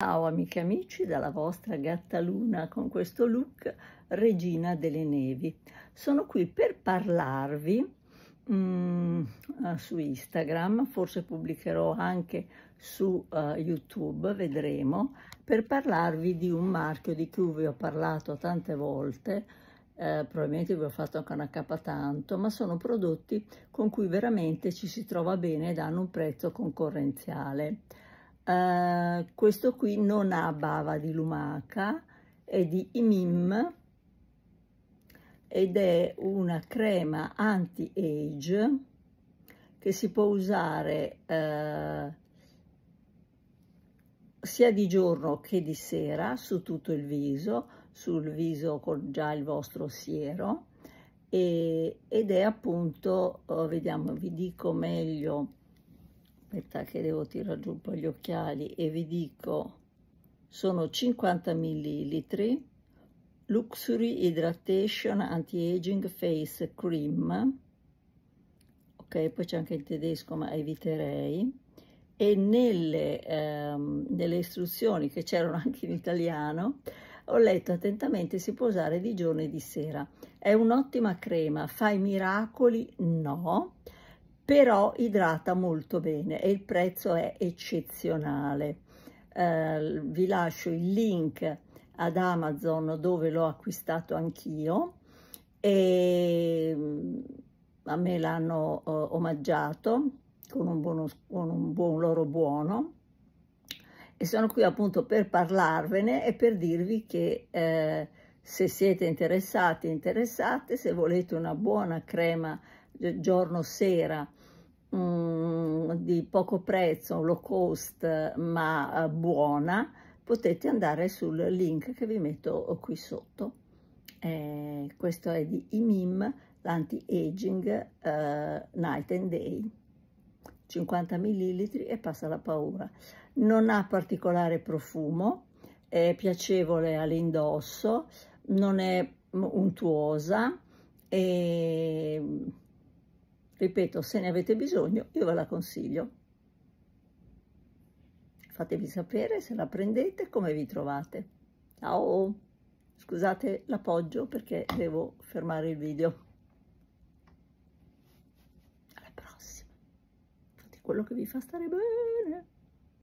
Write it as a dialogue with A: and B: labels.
A: Ciao amiche e amici dalla vostra Gattaluna con questo look Regina delle Nevi. Sono qui per parlarvi mm, eh, su Instagram, forse pubblicherò anche su uh, YouTube, vedremo, per parlarvi di un marchio di cui vi ho parlato tante volte, eh, probabilmente vi ho fatto anche una capa tanto, ma sono prodotti con cui veramente ci si trova bene ed hanno un prezzo concorrenziale. Uh, questo qui non ha bava di lumaca, è di Imim ed è una crema anti-age che si può usare uh, sia di giorno che di sera su tutto il viso, sul viso con già il vostro siero e, ed è appunto, uh, vediamo, vi dico meglio, aspetta che devo tirare giù un po' gli occhiali e vi dico sono 50 millilitri Luxury Hydration Anti-Aging Face Cream ok poi c'è anche il tedesco ma eviterei e nelle, ehm, nelle istruzioni che c'erano anche in italiano ho letto attentamente si può usare di giorno e di sera è un'ottima crema fa i miracoli no però idrata molto bene e il prezzo è eccezionale. Eh, vi lascio il link ad Amazon dove l'ho acquistato anch'io e mm, a me l'hanno eh, omaggiato con un, buono, con un buon loro buono e sono qui appunto per parlarvene e per dirvi che eh, se siete interessati, interessate, se volete una buona crema giorno sera mm, di poco prezzo, low cost ma eh, buona, potete andare sul link che vi metto eh, qui sotto. Eh, questo è di IMIM, l'anti-aging eh, night and day. 50 ml e passa la paura. Non ha particolare profumo, è piacevole all'indosso, non è untuosa e Ripeto, se ne avete bisogno, io ve la consiglio. Fatevi sapere se la prendete, e come vi trovate. Ciao! Scusate l'appoggio perché devo fermare il video. Alla prossima! Fate quello che vi fa stare bene!